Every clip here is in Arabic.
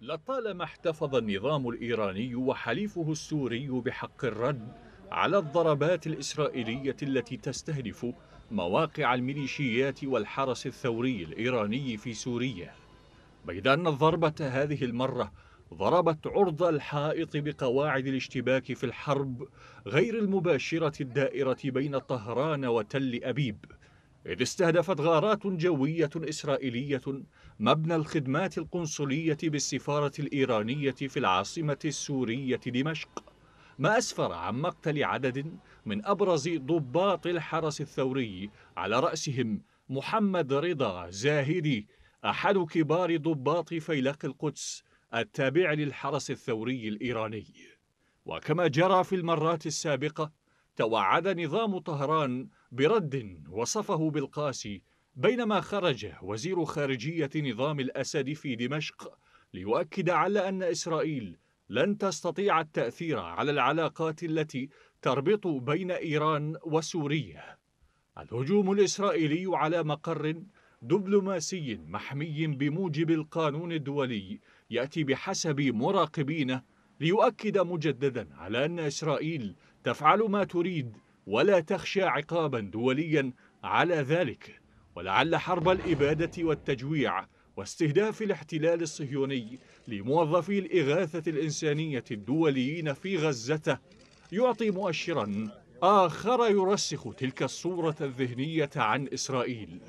لطالما احتفظ النظام الإيراني وحليفه السوري بحق الرد على الضربات الإسرائيلية التي تستهدف مواقع الميليشيات والحرس الثوري الإيراني في سوريا بيد أن الضربة هذه المرة ضربت عرض الحائط بقواعد الاشتباك في الحرب غير المباشرة الدائرة بين طهران وتل أبيب إذ استهدفت غارات جوية إسرائيلية مبنى الخدمات القنصلية بالسفارة الإيرانية في العاصمة السورية دمشق ما أسفر عن مقتل عدد من أبرز ضباط الحرس الثوري على رأسهم محمد رضا زاهدي أحد كبار ضباط فيلق القدس التابع للحرس الثوري الإيراني وكما جرى في المرات السابقة توعد نظام طهران برد وصفه بالقاسي بينما خرج وزير خارجية نظام الأسد في دمشق ليؤكد على أن إسرائيل لن تستطيع التأثير على العلاقات التي تربط بين إيران وسوريا الهجوم الإسرائيلي على مقر دبلوماسي محمي بموجب القانون الدولي يأتي بحسب مراقبينه ليؤكد مجددا على أن إسرائيل تفعل ما تريد ولا تخشى عقابا دوليا على ذلك ولعل حرب الإبادة والتجويع واستهداف الاحتلال الصهيوني لموظفي الإغاثة الإنسانية الدوليين في غزة يعطي مؤشرا آخر يرسخ تلك الصورة الذهنية عن إسرائيل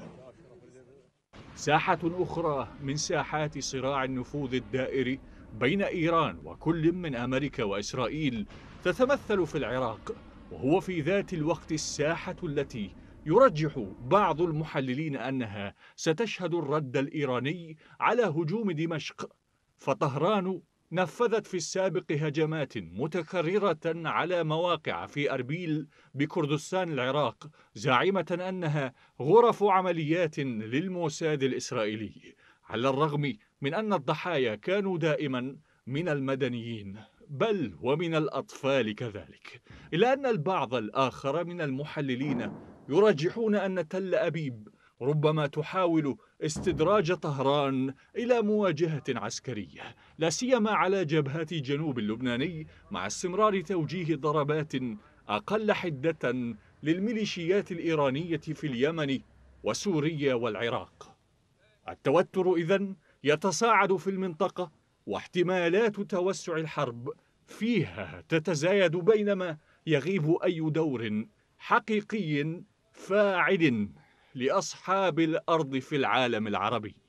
ساحة أخرى من ساحات صراع النفوذ الدائري بين إيران وكل من أمريكا وإسرائيل تتمثل في العراق وهو في ذات الوقت الساحة التي يرجح بعض المحللين أنها ستشهد الرد الإيراني على هجوم دمشق فطهران نفذت في السابق هجمات متكررة على مواقع في أربيل بكردستان العراق زاعمة أنها غرف عمليات للموساد الإسرائيلي على الرغم من أن الضحايا كانوا دائما من المدنيين بل ومن الأطفال كذلك إلا أن البعض الآخر من المحللين يرجحون أن تل أبيب ربما تحاول استدراج طهران إلى مواجهة عسكرية لا سيما على جبهة جنوب اللبناني مع استمرار توجيه ضربات أقل حدة للميليشيات الإيرانية في اليمن وسوريا والعراق التوتر إذن يتصاعد في المنطقة واحتمالات توسع الحرب فيها تتزايد بينما يغيب أي دور حقيقي فاعل لأصحاب الأرض في العالم العربي